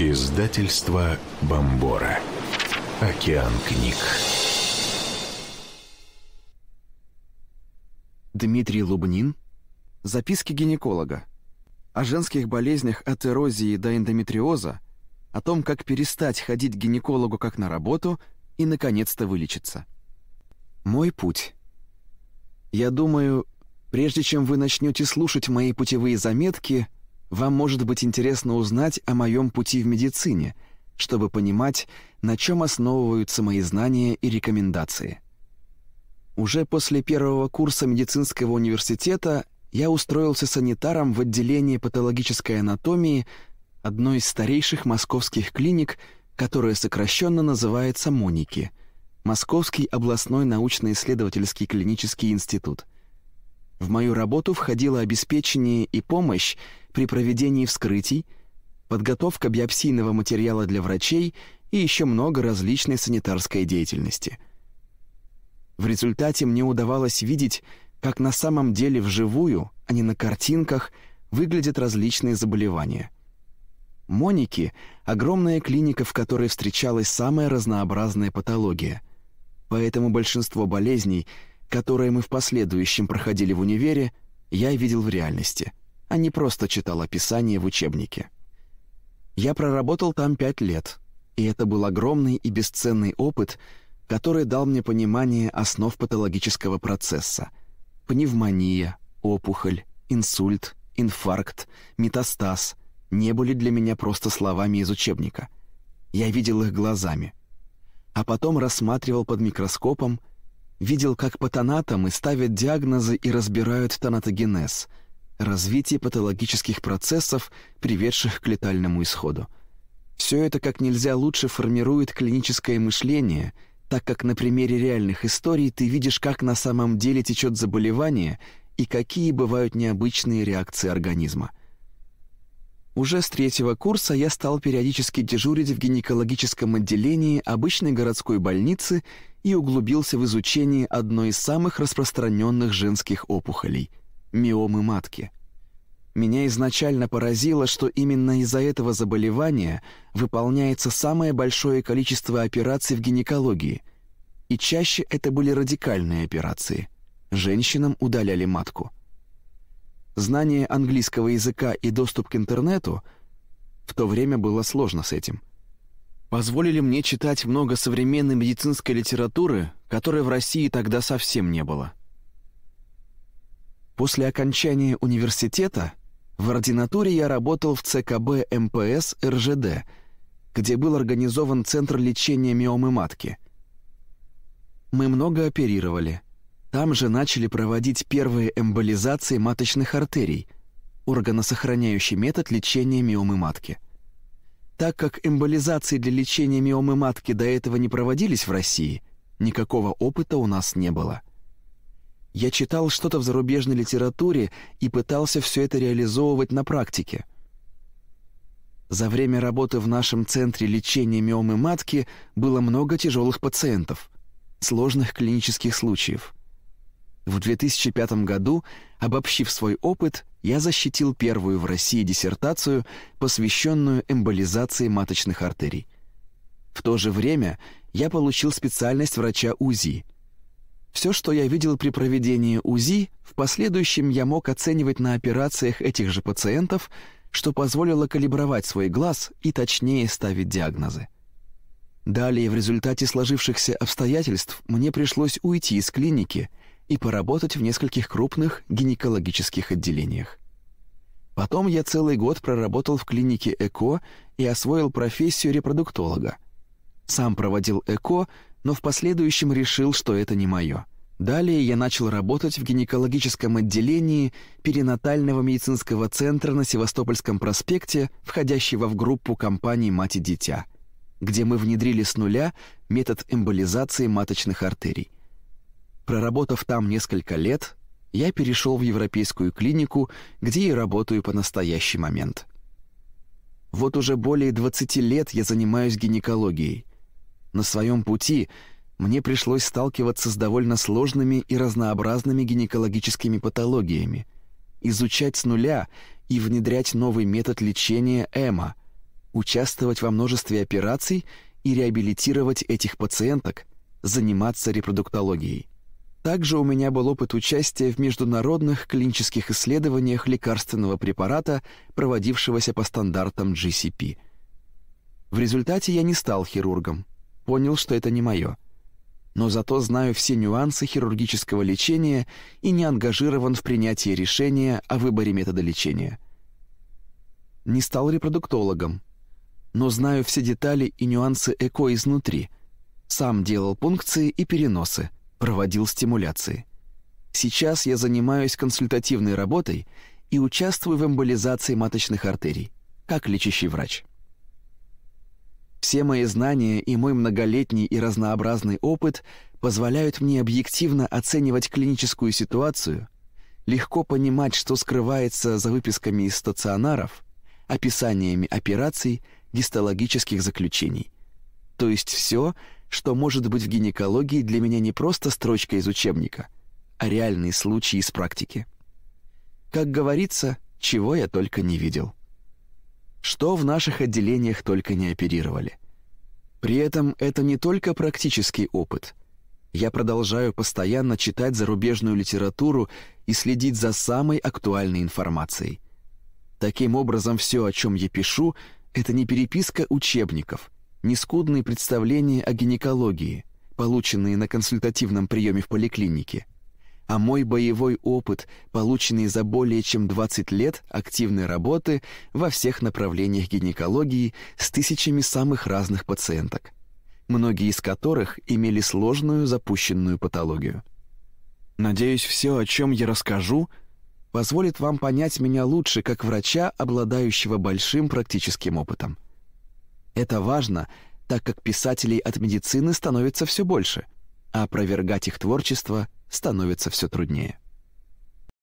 Издательство Бомбора. Океан книг. Дмитрий Лубнин. Записки гинеколога. О женских болезнях от эрозии до эндометриоза, о том, как перестать ходить к гинекологу как на работу и, наконец-то, вылечиться. Мой путь. Я думаю, прежде чем вы начнете слушать мои путевые заметки – вам может быть интересно узнать о моем пути в медицине, чтобы понимать, на чем основываются мои знания и рекомендации. Уже после первого курса медицинского университета я устроился санитаром в отделении патологической анатомии одной из старейших московских клиник, которая сокращенно называется МОНИКИ – Московский областной научно-исследовательский клинический институт – в мою работу входило обеспечение и помощь при проведении вскрытий, подготовка биопсийного материала для врачей и еще много различной санитарской деятельности. В результате мне удавалось видеть, как на самом деле вживую, а не на картинках, выглядят различные заболевания. Моники — огромная клиника, в которой встречалась самая разнообразная патология. Поэтому большинство болезней — которое мы в последующем проходили в универе, я видел в реальности, а не просто читал описание в учебнике. Я проработал там пять лет, и это был огромный и бесценный опыт, который дал мне понимание основ патологического процесса. Пневмония, опухоль, инсульт, инфаркт, метастаз не были для меня просто словами из учебника. Я видел их глазами. А потом рассматривал под микроскопом – Видел, как патанатам и ставят диагнозы и разбирают тонатогенез, развитие патологических процессов, приведших к летальному исходу. Все это как нельзя лучше формирует клиническое мышление, так как на примере реальных историй ты видишь, как на самом деле течет заболевание и какие бывают необычные реакции организма – уже с третьего курса я стал периодически дежурить в гинекологическом отделении обычной городской больницы и углубился в изучение одной из самых распространенных женских опухолей миомы матки. Меня изначально поразило, что именно из-за этого заболевания выполняется самое большое количество операций в гинекологии. И чаще это были радикальные операции. Женщинам удаляли матку знание английского языка и доступ к интернету в то время было сложно с этим. Позволили мне читать много современной медицинской литературы, которой в России тогда совсем не было. После окончания университета в ординатуре я работал в ЦКБ МПС эм РЖД, где был организован Центр лечения миомы матки. Мы много оперировали, там же начали проводить первые эмболизации маточных артерий, органосохраняющий метод лечения миомы матки. Так как эмболизации для лечения миомы матки до этого не проводились в России, никакого опыта у нас не было. Я читал что-то в зарубежной литературе и пытался все это реализовывать на практике. За время работы в нашем центре лечения миомы матки было много тяжелых пациентов, сложных клинических случаев. В 2005 году, обобщив свой опыт, я защитил первую в России диссертацию, посвященную эмболизации маточных артерий. В то же время я получил специальность врача УЗИ. Все, что я видел при проведении УЗИ, в последующем я мог оценивать на операциях этих же пациентов, что позволило калибровать свой глаз и точнее ставить диагнозы. Далее в результате сложившихся обстоятельств мне пришлось уйти из клиники – и поработать в нескольких крупных гинекологических отделениях. Потом я целый год проработал в клинике ЭКО и освоил профессию репродуктолога. Сам проводил ЭКО, но в последующем решил, что это не мое. Далее я начал работать в гинекологическом отделении перинатального медицинского центра на Севастопольском проспекте, входящего в группу компаний «Мать и дитя», где мы внедрили с нуля метод эмболизации маточных артерий. Проработав там несколько лет, я перешел в европейскую клинику, где и работаю по настоящий момент. Вот уже более 20 лет я занимаюсь гинекологией. На своем пути мне пришлось сталкиваться с довольно сложными и разнообразными гинекологическими патологиями, изучать с нуля и внедрять новый метод лечения ЭМА, участвовать во множестве операций и реабилитировать этих пациенток, заниматься репродуктологией. Также у меня был опыт участия в международных клинических исследованиях лекарственного препарата, проводившегося по стандартам GCP. В результате я не стал хирургом. Понял, что это не мое. Но зато знаю все нюансы хирургического лечения и не ангажирован в принятии решения о выборе метода лечения. Не стал репродуктологом, но знаю все детали и нюансы ЭКО изнутри. Сам делал пункции и переносы — проводил стимуляции. Сейчас я занимаюсь консультативной работой и участвую в эмболизации маточных артерий, как лечащий врач. Все мои знания и мой многолетний и разнообразный опыт позволяют мне объективно оценивать клиническую ситуацию, легко понимать, что скрывается за выписками из стационаров, описаниями операций, гистологических заключений. То есть все, что может быть в гинекологии для меня не просто строчка из учебника, а реальный случай из практики. Как говорится, чего я только не видел. Что в наших отделениях только не оперировали. При этом это не только практический опыт. Я продолжаю постоянно читать зарубежную литературу и следить за самой актуальной информацией. Таким образом, все, о чем я пишу, это не переписка учебников — нескудные представления о гинекологии, полученные на консультативном приеме в поликлинике, а мой боевой опыт, полученный за более чем 20 лет активной работы во всех направлениях гинекологии с тысячами самых разных пациенток, многие из которых имели сложную запущенную патологию. Надеюсь, все, о чем я расскажу, позволит вам понять меня лучше как врача, обладающего большим практическим опытом. Это важно, так как писателей от медицины становится все больше, а опровергать их творчество становится все труднее.